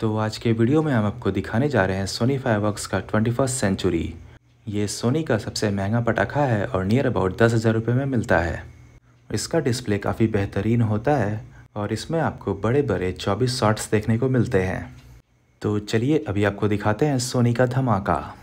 तो आज के वीडियो में हम आपको दिखाने जा रहे हैं सोनी फाइव का ट्वेंटी फर्स्ट सेंचुरी ये सोनी का सबसे महंगा पटाखा है और नियर अबाउट दस हज़ार रुपये में मिलता है इसका डिस्प्ले काफ़ी बेहतरीन होता है और इसमें आपको बड़े बड़े चौबीस शॉट्स देखने को मिलते हैं तो चलिए अभी आपको दिखाते हैं सोनी का धमाका